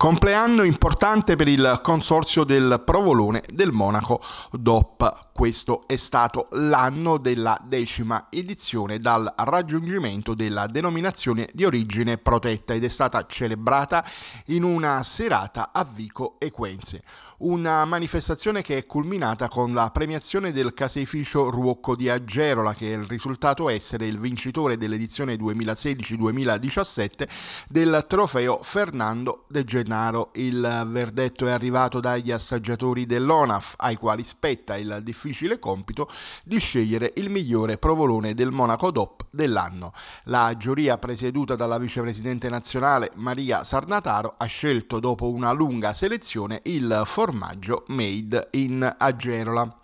Compleanno importante per il consorzio del Provolone del Monaco DOP. Questo è stato l'anno della decima edizione dal raggiungimento della denominazione di origine protetta ed è stata celebrata in una serata a Vico Equense. Una manifestazione che è culminata con la premiazione del caseificio Ruocco di Agerola, che è il risultato essere il vincitore dell'edizione 2016-2017 del trofeo Fernando De Genova. Gennaro. Il verdetto è arrivato dagli assaggiatori dell'ONAF, ai quali spetta il difficile compito di scegliere il migliore provolone del Monaco DOP dell'anno. La giuria presieduta dalla vicepresidente nazionale Maria Sarnataro ha scelto dopo una lunga selezione il formaggio made in Agerola.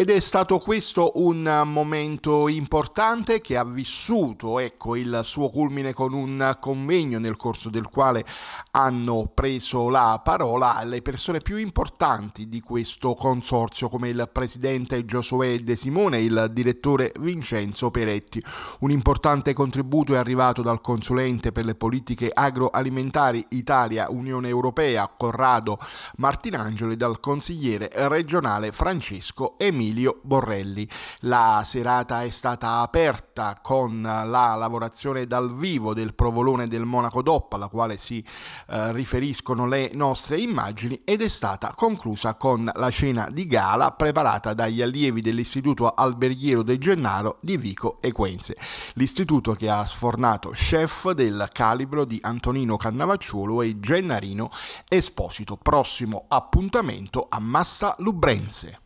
Ed è stato questo un momento importante che ha vissuto ecco, il suo culmine con un convegno nel corso del quale hanno preso la parola le persone più importanti di questo consorzio come il presidente Giosuè De Simone e il direttore Vincenzo Peretti. Un importante contributo è arrivato dal consulente per le politiche agroalimentari Italia-Unione Europea Corrado Martinangelo e dal consigliere regionale Francesco Emilio. Emilio Borrelli. La serata è stata aperta con la lavorazione dal vivo del provolone del Monaco Doppa, alla quale si eh, riferiscono le nostre immagini, ed è stata conclusa con la cena di gala preparata dagli allievi dell'Istituto Alberghiero De Gennaro di Vico e l'istituto che ha sfornato chef del calibro di Antonino Cannavacciolo e Gennarino Esposito. Prossimo appuntamento a Massa Lubrense.